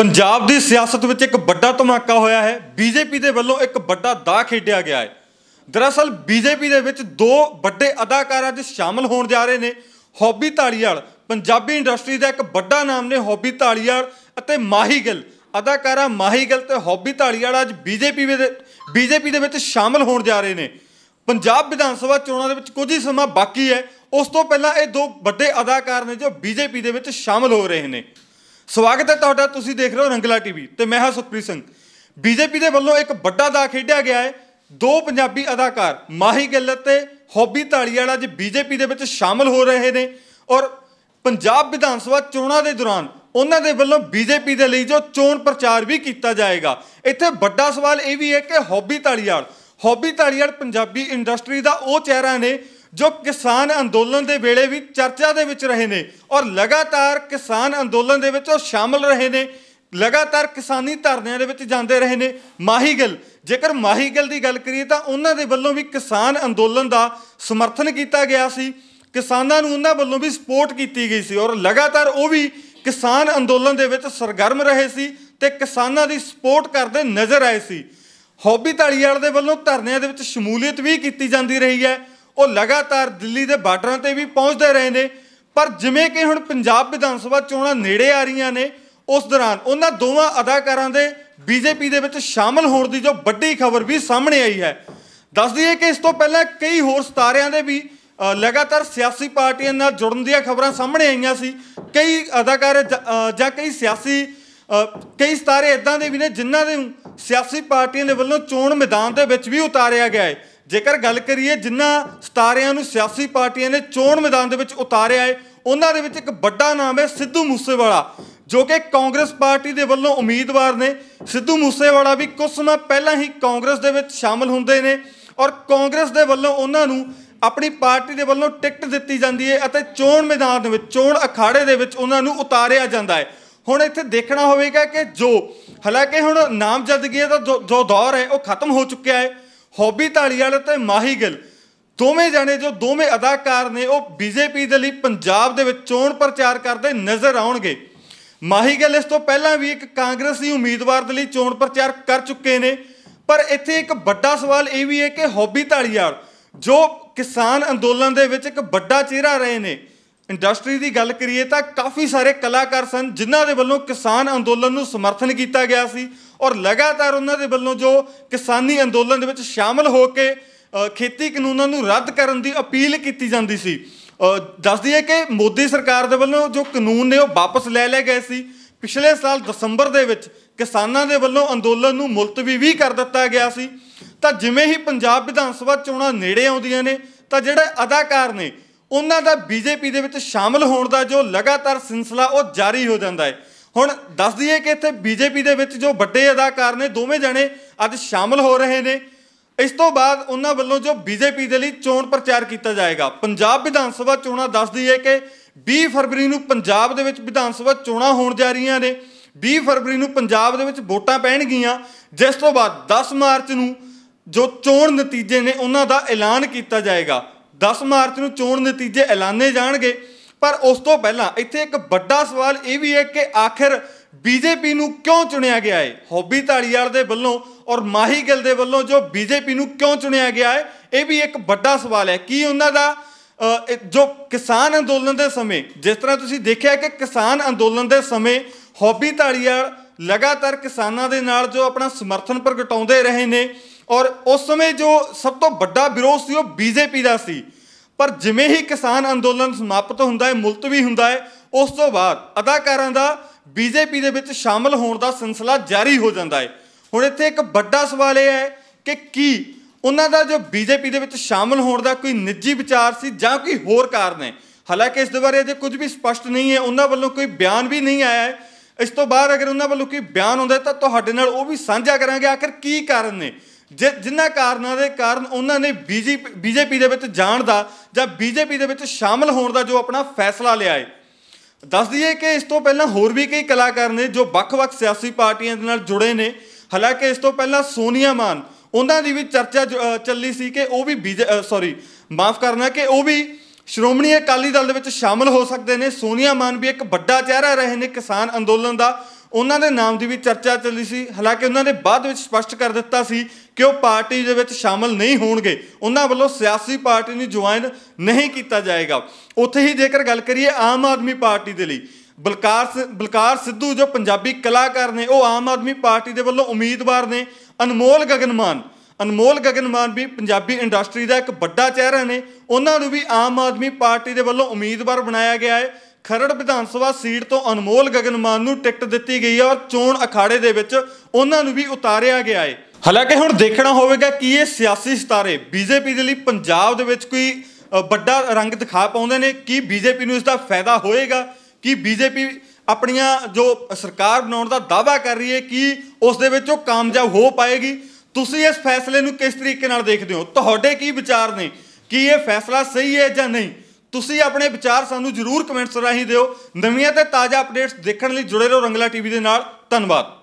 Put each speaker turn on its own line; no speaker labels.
ਪੰਜਾਬ ਦੀ ਸਿਆਸਤ ਵਿੱਚ ਇੱਕ ਵੱਡਾ ਧਮਾਕਾ ਹੋਇਆ ਹੈ ਬੀਜੇਪੀ ਦੇ ਵੱਲੋਂ ਇੱਕ ਵੱਡਾ ਦਾਅ ਖੇਡਿਆ ਗਿਆ ਹੈ ਦਰਅਸਲ ਬੀਜੇਪੀ ਦੇ ਵਿੱਚ ਦੋ ਵੱਡੇ ਅਦਾਕਾਰ ਅੱਜ ਸ਼ਾਮਲ ਹੋਣ ਜਾ ਰਹੇ ਨੇ ਹੌਬੀ ਧਾਲੀਵਾਲ ਪੰਜਾਬੀ ਇੰਡਸਟਰੀ ਦਾ ਇੱਕ ਵੱਡਾ ਨਾਮ ਨੇ ਹੌਬੀ ਧਾਲੀਵਾਲ ਅਤੇ ਮਾਹੀ ਗਿੱਲ ਅਦਾਕਾਰਾ ਮਾਹੀ ਗਿੱਲ ਤੇ ਹੌਬੀ ਧਾਲੀਵਾਲ ਅੱਜ ਬੀਜੇਪੀ ਦੇ ਬੀਜੇਪੀ ਦੇ ਵਿੱਚ ਸ਼ਾਮਲ ਹੋਣ ਜਾ ਰਹੇ ਨੇ ਪੰਜਾਬ ਵਿਧਾਨ ਸਭਾ ਚੋਣਾਂ ਦੇ ਵਿੱਚ ਕੁਝ ਹੀ ਸਮਾਂ ਬਾਕੀ ਹੈ ਉਸ ਤੋਂ ਪਹਿਲਾਂ ਇਹ ਦੋ ਵੱਡੇ ਅਦਾਕਾਰ ਨੇ ਜੋ ਬੀਜੇਪੀ ਦੇ ਵਿੱਚ ਸ਼ਾਮਲ ਹੋ ਰਹੇ ਨੇ ਸਵਾਗਤ ਹੈ ਤੁਹਾਡਾ ਤੁਸੀਂ ਦੇਖ ਰਹੇ ਹੋ ਰੰਗਲਾ ਟੀਵੀ ਤੇ ਮੈਂ ਹਾਂ ਸੁਖਪ੍ਰੀਤ ਸਿੰਘ ਬੀਜੇਪੀ ਦੇ ਵੱਲੋਂ ਇੱਕ ਵੱਡਾ ਦਾ ਖੇਡਿਆ ਗਿਆ ਹੈ ਦੋ ਪੰਜਾਬੀ ਅਦਾਕਾਰ ਮਾਹੀ ਗਿੱਲ ਤੇ ਹੌਬੀ ਵਾਲਾ ਅੱਜ ਬੀਜੇਪੀ ਦੇ ਵਿੱਚ ਸ਼ਾਮਲ ਹੋ ਰਹੇ ਨੇ ਔਰ ਪੰਜਾਬ ਵਿਧਾਨ ਸਭਾ ਚੋਣਾਂ ਦੇ ਦੌਰਾਨ ਉਹਨਾਂ ਦੇ ਵੱਲੋਂ ਬੀਜੇਪੀ ਦੇ ਲਈ ਜੋ ਚੋਣ ਪ੍ਰਚਾਰ ਵੀ ਕੀਤਾ ਜਾਏਗਾ ਇੱਥੇ ਵੱਡਾ ਸਵਾਲ ਇਹ ਵੀ ਹੈ ਕਿ ਹੌਬੀ ਵਾਲ ਹੌਬੀ ਵਾਲ ਪੰਜਾਬੀ ਇੰਡਸਟਰੀ ਦਾ ਉਹ ਚਿਹਰਾ ਨੇ ਜੋ ਕਿਸਾਨ ਅੰਦੋਲਨ ਦੇ ਵੇਲੇ ਵੀ ਚਰਚਾ ਦੇ ਵਿੱਚ ਰਹੇ ਨੇ ਔਰ ਲਗਾਤਾਰ ਕਿਸਾਨ ਅੰਦੋਲਨ ਦੇ ਵਿੱਚ ਉਹ ਸ਼ਾਮਲ ਰਹੇ ਨੇ ਲਗਾਤਾਰ ਕਿਸਾਨੀ ਧਰਨਿਆਂ ਦੇ ਵਿੱਚ ਜਾਂਦੇ ਰਹੇ ਨੇ ਮਾਹੀਗਲ ਜੇਕਰ ਮਾਹੀਗਲ ਦੀ ਗੱਲ ਕਰੀਏ ਤਾਂ ਉਹਨਾਂ ਦੇ ਵੱਲੋਂ ਵੀ ਕਿਸਾਨ ਅੰਦੋਲਨ ਦਾ ਸਮਰਥਨ ਕੀਤਾ ਗਿਆ ਸੀ ਕਿਸਾਨਾਂ ਨੂੰ ਉਹਨਾਂ ਵੱਲੋਂ ਵੀ ਸਪੋਰਟ ਕੀਤੀ ਗਈ ਸੀ ਔਰ ਲਗਾਤਾਰ ਉਹ ਵੀ ਕਿਸਾਨ ਅੰਦੋਲਨ ਦੇ ਵਿੱਚ ਸਰਗਰਮ ਰਹੇ ਸੀ ਤੇ ਕਿਸਾਨਾਂ ਦੀ ਸਪੋਰਟ ਕਰਦੇ ਨਜ਼ਰ ਆਏ ਸੀ ਹੌਬੀ ਢਾਲੀਵਾਲ ਦੇ ਵੱਲੋਂ ਧਰਨਿਆਂ ਦੇ ਵਿੱਚ ਸ਼ਮੂਲੀਅਤ ਵੀ ਕੀਤੀ ਜਾਂਦੀ ਰਹੀ ਹੈ ਉਹ ਲਗਾਤਾਰ ਦਿੱਲੀ ਦੇ ਬਾਰਡਰਾਂ ਤੇ ਵੀ ਪਹੁੰਚਦੇ ਰਹੇ ਨੇ ਪਰ ਜਿਵੇਂ ਕਿ ਹੁਣ ਪੰਜਾਬ ਵਿਧਾਨ ਸਭਾ ਚੋਣਾਂ ਨੇੜੇ ਆ ਰਹੀਆਂ ਨੇ ਉਸ ਦੌਰਾਨ ਉਹਨਾਂ ਦੋਵਾਂ ਅਦਾਕਾਰਾਂ ਦੇ ਬੀਜੇਪੀ ਦੇ ਵਿੱਚ ਸ਼ਾਮਲ ਹੋਣ ਦੀ ਜੋ ਵੱਡੀ ਖਬਰ ਵੀ ਸਾਹਮਣੇ ਆਈ ਹੈ ਦੱਸ ਦਈਏ ਕਿ ਇਸ ਤੋਂ ਪਹਿਲਾਂ ਕਈ ਹੋਰ ਸਤਾਰਿਆਂ ਦੇ ਵੀ ਲਗਾਤਾਰ ਸਿਆਸੀ ਪਾਰਟੀਆਂ ਨਾਲ ਜੁੜਨ ਦੀਆਂ ਖਬਰਾਂ ਸਾਹਮਣੇ ਆਈਆਂ ਸੀ ਕਈ ਅਦਾਕਾਰ ਜਾਂ ਕਈ ਸਿਆਸੀ ਕਈ ਸਤਾਰੇ ਇਦਾਂ ਦੇ ਵੀ ਨੇ ਜਿਨ੍ਹਾਂ ਦੇ ਸਿਆਸੀ ਪਾਰਟੀਆਂ ਦੇ ਵੱਲੋਂ ਚੋਣ ਮੈਦਾਨ ਦੇ ਵਿੱਚ ਵੀ ਉਤਾਰਿਆ ਗਿਆ ਹੈ ਜੇਕਰ ਗੱਲ ਕਰੀਏ ਜਿਨ੍ਹਾਂ ਸਤਾਰਿਆਂ ਨੂੰ ਸਿਆਸੀ ਪਾਰਟੀਆਂ ਨੇ ਚੋਣ ਮੈਦਾਨ ਦੇ ਵਿੱਚ ਉਤਾਰਿਆ ਹੈ ਉਹਨਾਂ ਦੇ ਵਿੱਚ ਇੱਕ ਵੱਡਾ ਨਾਮ ਹੈ ਸਿੱਧੂ ਮੂਸੇਵਾਲਾ ਜੋ ਕਿ ਕਾਂਗਰਸ ਪਾਰਟੀ ਦੇ ਵੱਲੋਂ ਉਮੀਦਵਾਰ ਨੇ ਸਿੱਧੂ ਮੂਸੇਵਾਲਾ ਵੀ ਕੁਝ ਸਮਾਂ ਪਹਿਲਾਂ ਹੀ ਕਾਂਗਰਸ ਦੇ ਵਿੱਚ ਸ਼ਾਮਲ ਹੁੰਦੇ ਨੇ ਔਰ ਕਾਂਗਰਸ ਦੇ ਵੱਲੋਂ ਉਹਨਾਂ ਨੂੰ ਆਪਣੀ ਪਾਰਟੀ ਦੇ ਵੱਲੋਂ ਟਿਕਟ ਦਿੱਤੀ ਜਾਂਦੀ ਹੈ ਅਤੇ ਚੋਣ ਮੈਦਾਨ ਦੇ ਵਿੱਚ ਚੋਣ ਅਖਾੜੇ ਦੇ ਵਿੱਚ ਉਹਨਾਂ ਨੂੰ ਉਤਾਰਿਆ ਜਾਂਦਾ ਹੈ ਹੁਣ ਇੱਥੇ ਦੇਖਣਾ ਹੋਵੇਗਾ ਕਿ ਜੋ ਹਾਲਾਂਕਿ ਹੁਣ ਨਾਮਜ਼ਦਗੀ ਦਾ ਜੋ ਦੌਰ ਹੈ ਉਹ ਖਤਮ ਹੋ ਚੁੱਕਿਆ ਹੈ ਹੌਬੀ ਢਾਲੀਵਾਲ ਤੇ ਮਾਹੀ ਗਿੱਲ ਦੋਵੇਂ ਜਾਣੇ ਜੋ ਦੋਵੇਂ ਅਦਾਕਾਰ ਨੇ ਉਹ ਬੀਜੇਪੀ ਦੇ ਲਈ ਪੰਜਾਬ ਦੇ ਵਿੱਚ ਚੋਣ ਪ੍ਰਚਾਰ ਕਰਦੇ ਨਜ਼ਰ ਆਉਣਗੇ ਮਾਹੀ ਗਿੱਲ ਇਸ ਤੋਂ ਪਹਿਲਾਂ ਵੀ ਇੱਕ ਕਾਂਗਰਸੀ ਉਮੀਦਵਾਰ ਦੇ ਲਈ ਚੋਣ ਪ੍ਰਚਾਰ ਕਰ ਚੁੱਕੇ ਨੇ ਪਰ ਇੱਥੇ ਇੱਕ ਵੱਡਾ ਸਵਾਲ ਇਹ ਵੀ ਹੈ ਕਿ ਹੌਬੀ ਢਾਲੀਵਾਲ ਜੋ ਕਿਸਾਨ ਅੰਦੋਲਨ ਦੇ ਵਿੱਚ ਇੱਕ ਵੱਡਾ ਚਿਹਰਾ ਰਹੇ ਨੇ ਇੰਡਸਟਰੀ ਦੀ ਗੱਲ ਕਰੀਏ ਤਾਂ ਕਾਫੀ ਸਾਰੇ ਕਲਾਕਾਰ ਸਨ ਜਿਨ੍ਹਾਂ ਦੇ ਵੱਲੋਂ ਕਿਸਾਨ ਅੰਦੋਲਨ ਨੂੰ ਸਮਰਥਨ ਕੀਤਾ ਗਿਆ ਸੀ ਔਰ ਲਗਾਤਾਰ ਉਹਨਾਂ ਦੇ ਵੱਲੋਂ ਜੋ ਕਿਸਾਨੀ ਅੰਦੋਲਨ ਦੇ ਵਿੱਚ ਸ਼ਾਮਲ ਹੋ ਕੇ ਖੇਤੀ ਕਾਨੂੰਨਾਂ ਨੂੰ ਰੱਦ ਕਰਨ ਦੀ ਅਪੀਲ ਕੀਤੀ ਜਾਂਦੀ ਸੀ ਦੱਸਦੀ ਹੈ ਕਿ ਮੋਦੀ ਸਰਕਾਰ ਦੇ ਵੱਲੋਂ ਜੋ ਕਾਨੂੰਨ ਨੇ ਉਹ ਵਾਪਸ ਲੈ ਲਏ ਗਏ ਸੀ ਪਿਛਲੇ ਸਾਲ ਦਸੰਬਰ ਦੇ ਵਿੱਚ ਕਿਸਾਨਾਂ ਦੇ ਵੱਲੋਂ ਅੰਦੋਲਨ ਨੂੰ ਮੁਲਤਵੀ ਵੀ ਕਰ ਦਿੱਤਾ ਗਿਆ ਸੀ ਤਾਂ ਜਿਵੇਂ ਹੀ ਪੰਜਾਬ ਵਿਧਾਨ ਸਭਾ ਚੋਣਾਂ ਨੇੜੇ ਆਉਂਦੀਆਂ ਨੇ ਤਾਂ ਜਿਹੜੇ ਅਦਾਕਾਰ ਨੇ ਉਹਨਾਂ ਦਾ ਬੀਜੇਪੀ ਦੇ ਵਿੱਚ ਸ਼ਾਮਲ ਹੋਣ ਦਾ ਜੋ ਲਗਾਤਾਰ ਸਿਲਸਿਲਾ ਉਹ ਜਾਰੀ ਹੋ ਜਾਂਦਾ ਹੈ ਹੁਣ ਦੱਸ ਦਈਏ ਕਿ ਇੱਥੇ ਬੀਜੇਪੀ ਦੇ ਵਿੱਚ ਜੋ ਵੱਡੇ ਅਦਾਕਾਰ ਨੇ ਦੋਵੇਂ ਜਣੇ ਅੱਜ ਸ਼ਾਮਲ ਹੋ ਰਹੇ ਨੇ ਇਸ ਤੋਂ ਬਾਅਦ ਉਹਨਾਂ ਵੱਲੋਂ ਜੋ ਬੀਜੇਪੀ ਦੇ ਲਈ ਚੋਣ ਪ੍ਰਚਾਰ ਕੀਤਾ ਜਾਏਗਾ ਪੰਜਾਬ ਵਿਧਾਨ ਸਭਾ ਚੋਣਾਂ ਦੱਸ ਦਈਏ ਕਿ 20 ਫਰਵਰੀ ਨੂੰ ਪੰਜਾਬ ਦੇ ਵਿੱਚ ਵਿਧਾਨ ਸਭਾ ਚੋਣਾਂ ਹੋਣ ਜਾ ਰਹੀਆਂ ਨੇ 20 ਫਰਵਰੀ ਨੂੰ ਪੰਜਾਬ ਦੇ ਵਿੱਚ ਵੋਟਾਂ ਪੈਣਗੀਆਂ ਜਿਸ ਤੋਂ ਬਾਅਦ 10 ਮਾਰਚ ਨੂੰ ਜੋ ਚੋਣ ਨਤੀਜੇ ਨੇ ਉਹਨਾਂ ਦਾ ਐਲਾਨ ਕੀਤਾ ਜਾਏਗਾ 10 ਮਾਰਚ ਨੂੰ ਚੋਣ ਨਤੀਜੇ ਐਲਾਨੇ ਜਾਣਗੇ ਪਰ ਉਸ ਤੋਂ ਪਹਿਲਾਂ ਇੱਥੇ ਇੱਕ ਵੱਡਾ ਸਵਾਲ ਇਹ ਵੀ ਹੈ ਕਿ ਆਖਿਰ ਬੀਜੇਪੀ ਨੂੰ ਕਿਉਂ ਚੁਣਿਆ ਗਿਆ ਹੈ ਹੌਬੀ ਢਾਲੀਵਾਲ ਦੇ ਵੱਲੋਂ ਔਰ ਮਾਹੀ ਗਿੱਲ ਦੇ ਵੱਲੋਂ ਜੋ ਬੀਜੇਪੀ ਨੂੰ ਕਿਉਂ ਚੁਣਿਆ ਗਿਆ ਹੈ ਇਹ ਵੀ ਇੱਕ ਵੱਡਾ ਸਵਾਲ ਹੈ ਕੀ ਉਹਨਾਂ ਦਾ ਜੋ ਕਿਸਾਨ ਅੰਦੋਲਨ ਦੇ ਸਮੇਂ ਜਿਸ ਤਰ੍ਹਾਂ ਤੁਸੀਂ ਦੇਖਿਆ ਕਿ ਕਿਸਾਨ ਅੰਦੋਲਨ ਦੇ ਸਮੇਂ ਹੌਬੀ ਢਾਲੀਵਾਲ ਲਗਾਤਾਰ ਕਿਸਾਨਾਂ ਦੇ ਨਾਲ ਜੋ ਆਪਣਾ ਸਮਰਥਨ ਪ੍ਰਗਟਾਉਂਦੇ ਰਹੇ ਨੇ ਔਰ ਉਸ ਸਮੇਂ ਜੋ ਸਭ ਤੋਂ ਵੱਡਾ ਵਿਰੋਧ ਸੀ ਉਹ ਬੀਜੇਪੀ ਦਾ ਸੀ ਪਰ ਜਿਵੇਂ ਹੀ ਕਿਸਾਨ ਅੰਦੋਲਨ ਸਮਾਪਤ ਹੁੰਦਾ ਹੈ ਮੁਲਤਵੀ ਹੁੰਦਾ ਹੈ ਉਸ ਤੋਂ ਬਾਅਦ ਅਦਾਕਾਰਾਂ ਦਾ ਬੀਜੇਪੀ ਦੇ ਵਿੱਚ ਸ਼ਾਮਲ ਹੋਣ ਦਾ ਸਿਲਸਿਲਾ ਜਾਰੀ ਹੋ ਜਾਂਦਾ ਹੈ ਹੁਣ ਇੱਥੇ ਇੱਕ ਵੱਡਾ ਸਵਾਲ ਇਹ ਹੈ ਕਿ ਕੀ ਉਹਨਾਂ ਦਾ ਜੋ ਬੀਜੇਪੀ ਦੇ ਵਿੱਚ ਸ਼ਾਮਲ ਹੋਣ ਦਾ ਕੋਈ ਨਿੱਜੀ ਵਿਚਾਰ ਸੀ ਜਾਂ ਕੋਈ ਹੋਰ ਕਾਰਨ ਹੈ ਹਾਲਾਂਕਿ ਇਸ ਦੇ ਬਾਰੇ ਅਜੇ ਕੁਝ ਵੀ ਸਪਸ਼ਟ ਨਹੀਂ ਹੈ ਉਹਨਾਂ ਵੱਲੋਂ ਕੋਈ ਬਿਆਨ ਵੀ ਨਹੀਂ ਆਇਆ ਹੈ ਇਸ ਤੋਂ ਬਾਅਦ ਅਗਰ ਉਹਨਾਂ ਵੱਲੋਂ ਕੋਈ ਬਿਆਨ ਹੁੰਦਾ ਤਾਂ ਤੁਹਾਡੇ ਨਾਲ ਉਹ ਵੀ ਸਾਂਝਾ ਕਰਾਂਗੇ ਆਖਰ ਕੀ ਕਾਰਨ ਨੇ ਜਿਨ੍ਹਾਂ ਕਾਰਨਾਂ ਦੇ ਕਾਰਨ ਉਹਨਾਂ ਨੇ ਬੀਜੇਪੀ ਦੇ ਵਿੱਚ ਜਾਣ ਦਾ ਜਾਂ ਬੀਜੇਪੀ ਦੇ ਵਿੱਚ ਸ਼ਾਮਲ ਹੋਣ ਦਾ ਜੋ ਆਪਣਾ ਫੈਸਲਾ ਲਿਆ ਹੈ ਦੱਸ ਦਈਏ ਕਿ ਇਸ ਤੋਂ ਪਹਿਲਾਂ ਹੋਰ ਵੀ ਕਈ ਕਲਾਕਾਰ ਨੇ ਜੋ ਵੱਖ-ਵੱਖ ਸਿਆਸੀ ਪਾਰਟੀਆਂ ਦੇ ਨਾਲ ਜੁੜੇ ਨੇ ਹਾਲਾਂਕਿ ਇਸ ਤੋਂ ਪਹਿਲਾਂ ਸੋਨੀਆ ਮਾਨ ਉਹਨਾਂ ਦੀ ਵੀ ਚਰਚਾ ਚੱਲੀ ਸੀ ਕਿ ਉਹ ਵੀ ਸੌਰੀ ਮਾਫ ਕਰਨਾ ਕਿ ਉਹ ਵੀ ਸ਼੍ਰੋਮਣੀ ਅਕਾਲੀ ਦਲ ਦੇ ਵਿੱਚ ਸ਼ਾਮਲ ਹੋ ਸਕਦੇ ਨੇ ਸੋਨੀਆ ਮਾਨ ਵੀ ਇੱਕ ਵੱਡਾ ਚਿਹਰਾ ਰਹੇ ਨੇ ਕਿਸਾਨ ਅੰਦੋਲਨ ਦਾ ਉਹਨਾਂ ਦੇ ਨਾਮ ਦੀ ਵੀ ਚਰਚਾ ਚੱਲੀ ਸੀ ਹਾਲਾਂਕਿ ਉਹਨਾਂ ਨੇ ਬਾਅਦ ਵਿੱਚ ਸਪਸ਼ਟ ਕਰ ਦਿੱਤਾ ਸੀ ਕਿ ਉਹ ਪਾਰਟੀ ਦੇ ਵਿੱਚ ਸ਼ਾਮਲ ਨਹੀਂ ਹੋਣਗੇ ਉਹਨਾਂ ਵੱਲੋਂ ਸਿਆਸੀ ਪਾਰਟੀ ਨੂੰ ਜੁਆਇਨ ਨਹੀਂ ਕੀਤਾ ਜਾਏਗਾ ਉੱਥੇ ਹੀ ਜੇਕਰ ਗੱਲ ਕਰੀਏ ਆਮ ਆਦਮੀ ਪਾਰਟੀ ਦੇ ਲਈ ਬਲਕਾਰ ਬਲਕਾਰ ਸਿੱਧੂ ਜੋ ਪੰਜਾਬੀ ਕਲਾਕਾਰ ਨੇ ਉਹ ਆਮ ਆਦਮੀ ਪਾਰਟੀ ਦੇ ਵੱਲੋਂ ਉਮੀਦਵਾਰ ਨੇ ਅਨਮੋਲ ਗਗਨਮਾਨ ਅਨਮੋਲ ਗਗਨਮਾਨ ਵੀ ਪੰਜਾਬੀ ਇੰਡਸਟਰੀ ਦਾ ਇੱਕ ਵੱਡਾ ਚਿਹਰਾ ਨੇ ਉਹਨਾਂ ਨੂੰ ਵੀ ਆਮ ਆਦਮੀ ਪਾਰਟੀ ਦੇ ਵੱਲੋਂ ਉਮੀਦਵਾਰ ਬਣਾਇਆ ਗਿਆ ਹੈ ਖਰੜ ਵਿਧਾਨ ਸਭਾ ਸੀਟ ਤੋਂ ਅਨਮੋਲ ਗਗਨਮਾਨ ਨੂੰ ਟਿਕਟ ਦਿੱਤੀ ਗਈ ਹੈ ਔਰ ਚੋਣ ਅਖਾੜੇ ਦੇ ਵਿੱਚ ਉਹਨਾਂ ਨੂੰ ਵੀ ਉਤਾਰਿਆ ਗਿਆ ਹੈ ਹਾਲਾਂਕਿ ਹੁਣ ਦੇਖਣਾ ਹੋਵੇਗਾ ਕਿ ਇਹ ਸਿਆਸੀ ਸਿਤਾਰੇ ਬੀਜੇਪੀ ਦੇ ਲਈ ਪੰਜਾਬ ਦੇ ਵਿੱਚ ਕੋਈ ਵੱਡਾ ਰੰਗ ਦਿਖਾ ਪਾਉਂਦੇ ਨੇ ਕਿ ਬੀਜੇਪੀ ਨੂੰ ਇਸ ਦਾ ਫਾਇਦਾ ਹੋਏਗਾ ਕਿ ਬੀਜੇਪੀ ਆਪਣੀਆਂ ਜੋ ਸਰਕਾਰ ਬਣਾਉਣ ਦਾ ਦਾਵਾ ਕਰ ਰਹੀ ਹੈ ਕਿ ਉਸ ਦੇ ਵਿੱਚ ਉਹ ਕਾਮਯਾਬ ਹੋ ਪਾਏਗੀ ਤੁਸੀਂ ਇਸ ਫੈਸਲੇ ਨੂੰ ਕਿਸ ਤਰੀਕੇ ਨਾਲ ਦੇਖਦੇ ਹੋ ਤੁਹਾਡੇ ਕੀ ਵਿਚਾਰ ਨੇ ਕਿ ਇਹ ਫੈਸਲਾ ਸਹੀ ਹੈ ਜਾਂ ਨਹੀਂ ਤੁਸੀਂ ਆਪਣੇ ਵਿਚਾਰ ਸਾਨੂੰ ਜਰੂਰ ਕਮੈਂਟਸ ਰਾਹੀਂ ਦਿਓ ਨਵੀਆਂ ਤੇ ਤਾਜ਼ਾ ਅਪਡੇਟਸ ਦੇਖਣ ਲਈ ਜੁੜੇ ਰਹੋ ਰੰਗਲਾ ਟੀਵੀ ਦੇ ਨਾਲ ਧੰਨਵਾਦ